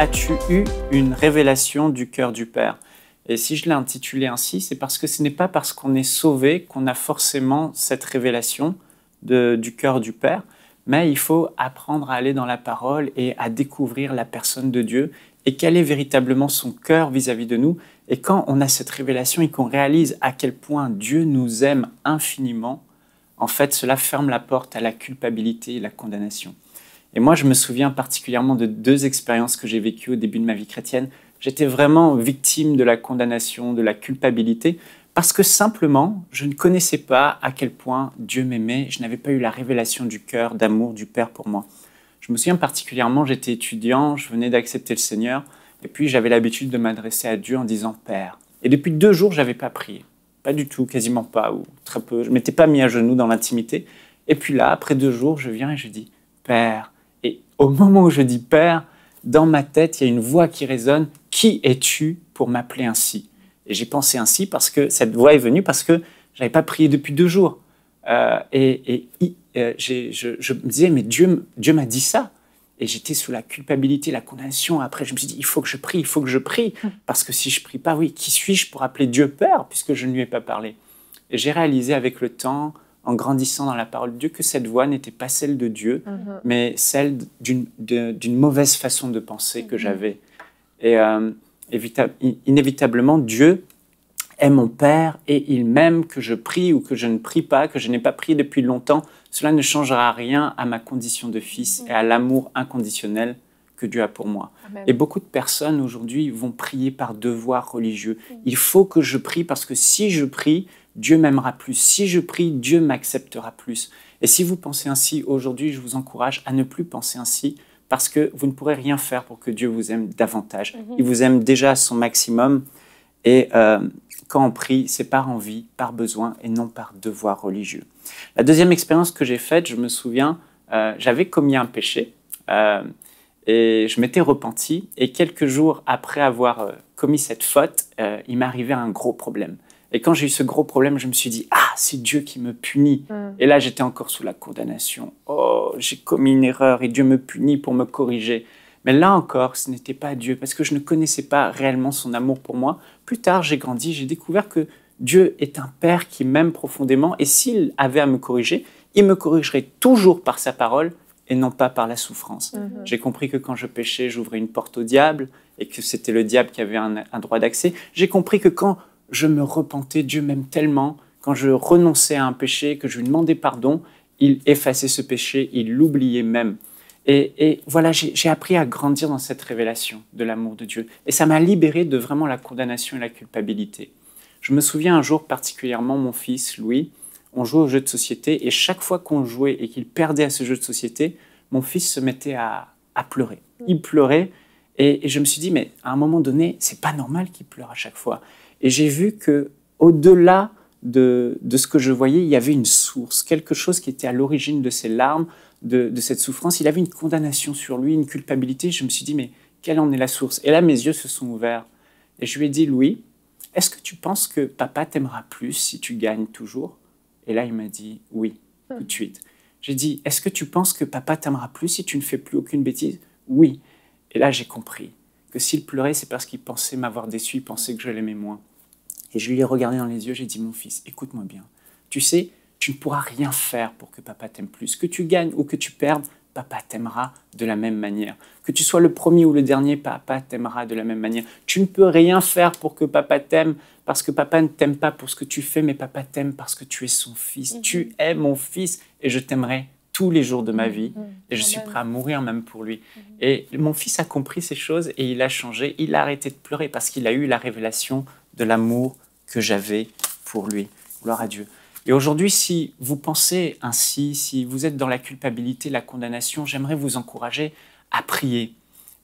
As-tu eu une révélation du cœur du Père Et si je l'ai intitulé ainsi, c'est parce que ce n'est pas parce qu'on est sauvé qu'on a forcément cette révélation du cœur du Père, mais il faut apprendre à aller dans la parole et à découvrir la personne de Dieu et quel est véritablement son cœur vis à -vis de nous. Et quand on a cette révélation et qu'on réalise à quel point Dieu nous aime infiniment, en fait, cela ferme la porte à la culpabilité et la condamnation. Et moi, je me souviens particulièrement de deux expériences que j'ai vécues au début de ma vie chrétienne. J'étais vraiment victime de la condamnation, de la culpabilité, parce que simplement, je ne connaissais pas à quel point Dieu m'aimait, je n'avais pas eu la révélation du cœur, d'amour du Père pour moi. Je me souviens particulièrement, j'étais étudiant, je venais d'accepter le Seigneur, et puis j'avais l'habitude de m'adresser à Dieu en disant Père. Et depuis deux jours, j'avais pas prié. Pas du tout, quasiment pas, ou très peu. Je m'étais pas mis à genoux dans l'intimité. Et puis là, après deux jours, je viens et je dis Père. Au moment où je dis Père, dans ma tête, il y a une voix qui résonne. Qui es-tu pour m'appeler ainsi Et j'ai pensé ainsi parce que cette voix est venue parce que j'avais pas prié depuis deux jours. Euh, et, euh, je, me disais, mais Dieu, Dieu m'a dit ça. Et j'étais sous la culpabilité, la condamnation. Après, je me suis dit, il faut que je prie, il faut que je prie. Hum. Parce que si je prie pas, oui, qui suis-je pour appeler Dieu Père, puisque je ne lui ai pas parlé Et j'ai réalisé avec le temps, en grandissant dans la parole de Dieu, que cette voix n'était pas celle de Dieu, mhm. mais celle d'une mauvaise façon de penser que mhm. j'avais. Et euh, inévitablement, Dieu est mon Père et il m'aime, que je prie ou que je ne prie pas, que je n'ai pas prié depuis longtemps, cela ne changera rien à ma condition de fils mhm. et à l'amour inconditionnel que Dieu a pour moi. Et beaucoup de personnes aujourd'hui vont prier par devoir religieux. Il faut que je prie parce que si je prie, Dieu m'aimera plus. Si je prie, Dieu m'acceptera plus. Et si vous pensez ainsi aujourd'hui, je vous encourage à ne plus penser ainsi parce que vous ne pourrez rien faire pour que Dieu vous aime davantage. Mhm. Il vous aime déjà à son maximum. Et euh, quand on prie, c'est par envie, par besoin et non par devoir religieux. La deuxième expérience que j'ai faite, je me souviens, euh, j'avais commis un péché euh, et je m'étais repenti. Et quelques jours après avoir commis cette faute, il m'arrivait un gros problème. Et quand j'ai eu ce gros problème, je me suis dit, ah, c'est Dieu qui me punit. Mm. Et là, j'étais encore sous la condamnation. Oh, j'ai commis une erreur et Dieu me punit pour me corriger. Mais là encore, ce n'était pas Dieu, parce que je ne connaissais pas réellement son amour pour moi. Plus tard, j'ai grandi, j'ai découvert que Dieu est un Père qui m'aime profondément, et s'il avait à me corriger, il me corrigerait toujours par sa parole et non pas par la souffrance. Mm-hmm. J'ai compris que quand je péchais, j'ouvrais une porte au diable, et que c'était le diable qui avait un droit d'accès. J'ai compris que quand je me repentais, Dieu même tellement. Quand je renonçais à un péché, que je lui demandais pardon, il effaçait ce péché, il l'oubliait même. Et, voilà, j'ai appris à grandir dans cette révélation de l'amour de Dieu. Et ça m'a libéré de vraiment la condamnation et la culpabilité. Je me souviens un jour particulièrement, mon fils, Louis, on jouait au jeu de société, et chaque fois qu'on jouait et qu'il perdait à ce jeu de société, mon fils se mettait à, pleurer. Il pleurait, et, et je me suis dit, mais à un moment donné, c'est pas normal qu'il pleure à chaque fois. Et j'ai vu que au-delà de, de, ce que je voyais, il y avait une source, quelque chose qui était à l'origine de ces larmes, de, de, cette souffrance. Il avait une condamnation sur lui, une culpabilité. Je me suis dit, mais quelle en est la source Et là, mes yeux se sont ouverts. Et je lui ai dit, Louis, est-ce que tu penses que papa t'aimera plus si tu gagnes toujours Et là, il m'a dit, oui, tout de suite. J'ai dit, est-ce que tu penses que papa t'aimera plus si tu ne fais plus aucune bêtise Oui. Et là, j'ai compris que s'il pleurait, c'est parce qu'il pensait m'avoir déçu, il pensait que je l'aimais moins. Et je lui ai regardé dans les yeux, j'ai dit, mon fils, écoute-moi bien. Tu sais, tu ne pourras rien faire pour que papa t'aime plus. Que tu gagnes ou que tu perdes, papa t'aimera de la même manière. Que tu sois le premier ou le dernier, papa t'aimera de la même manière. Tu ne peux rien faire pour que papa t'aime parce que papa ne t'aime pas pour ce que tu fais, mais papa t'aime parce que tu es son fils. Mm-hmm. Tu es mon fils et je t'aimerai tous les jours de ma mm-hmm. vie et je suis prêt à mourir même pour lui. Mm-hmm. Et mon fils a compris ces choses et il a changé. Il a arrêté de pleurer parce qu'il a eu la révélation de l'amour que j'avais pour lui. Gloire à Dieu. Et aujourd'hui, si vous pensez ainsi, si vous êtes dans la culpabilité, la condamnation, j'aimerais vous encourager à prier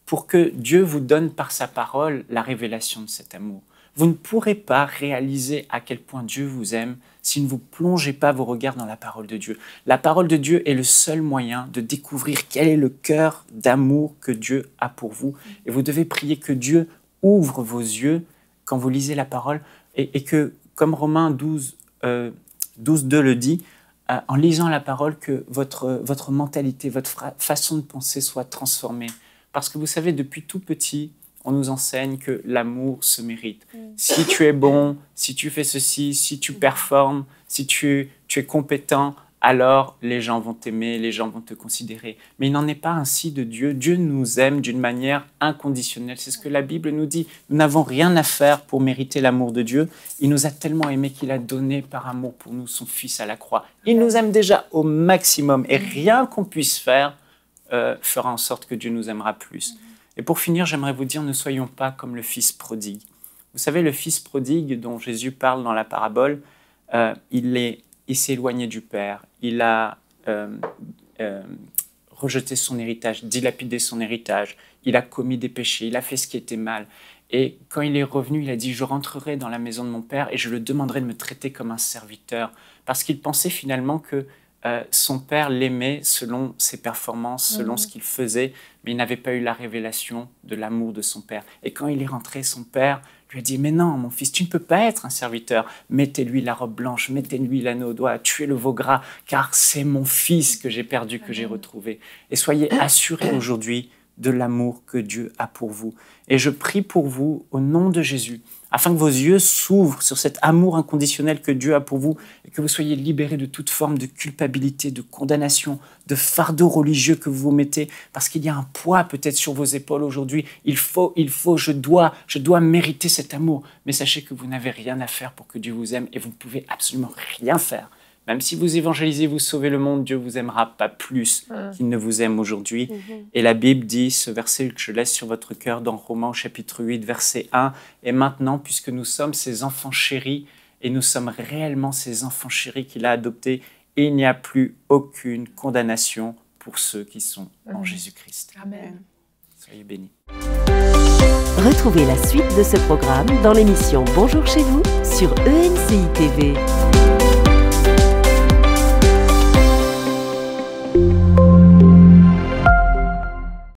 pour que Dieu vous donne par sa parole la révélation de cet amour. Vous ne pourrez pas réaliser à quel point Dieu vous aime si ne vous plongez pas vos regards dans la parole de Dieu. La parole de Dieu est le seul moyen de découvrir quel est le cœur d'amour que Dieu a pour vous. Et vous devez prier que Dieu ouvre vos yeux quand vous lisez la parole, et, que, comme Romains 12, 12 2 le dit, euh, en lisant la parole, que votre, mentalité, votre façon de penser soit transformée. Parce que vous savez, depuis tout petit, on nous enseigne que l'amour se mérite. Mm. Si tu es bon, si tu fais ceci, si tu performes, si tu es compétent, alors les gens vont t'aimer, les gens vont te considérer. Mais il n'en est pas ainsi de Dieu. Dieu nous aime d'une manière inconditionnelle. C'est ce que la Bible nous dit. Nous n'avons rien à faire pour mériter l'amour de Dieu. Il nous a tellement aimés qu'il a donné par amour pour nous son Fils à la croix. Il nous aime déjà au maximum et rien qu'on puisse faire euh, fera en sorte que Dieu nous aimera plus. Et pour finir, j'aimerais vous dire, ne soyons pas comme le Fils prodigue. Vous savez, le Fils prodigue dont Jésus parle dans la parabole, euh, il est il s'est éloigné du père, il a euh, euh, rejeté son héritage, dilapidé son héritage, il a commis des péchés, il a fait ce qui était mal. Et quand il est revenu, il a dit, je rentrerai dans la maison de mon père et je le demanderai de me traiter comme un serviteur, parce qu'il pensait finalement que euh, son père l'aimait selon ses performances, selon mmh. ce qu'il faisait, mais il n'avait pas eu la révélation de l'amour de son père. Et quand il est rentré, son père lui a dit Mais non, mon fils, tu ne peux pas être un serviteur. Mettez-lui la robe blanche, mettez-lui l'anneau au doigt, tuez le veau gras, car c'est mon fils que j'ai perdu, que j'ai retrouvé. Et soyez assurés aujourd'hui de l'amour que Dieu a pour vous. Et je prie pour vous au nom de Jésus, afin que vos yeux s'ouvrent sur cet amour inconditionnel que Dieu a pour vous et que vous soyez libérés de toute forme de culpabilité, de condamnation, de fardeau religieux que vous vous mettez, parce qu'il y a un poids peut-être sur vos épaules aujourd'hui. Il faut, il faut, je dois, je dois mériter cet amour. Mais sachez que vous n'avez rien à faire pour que Dieu vous aime et vous ne pouvez absolument rien faire même si vous évangélisez, vous sauvez le monde, Dieu vous aimera pas plus qu'il ne vous aime aujourd'hui. Mhm. Et la Bible dit, ce verset que je laisse sur votre cœur dans Romains chapitre 8, verset 1, Et maintenant, puisque nous sommes ses enfants chéris, et nous sommes réellement ses enfants chéris qu'il a adoptés, il n'y a plus aucune condamnation pour ceux qui sont en mhm. Jésus-Christ. Amen. Soyez bénis. Retrouvez la suite de ce programme dans l'émission Bonjour chez vous sur ENCI TV.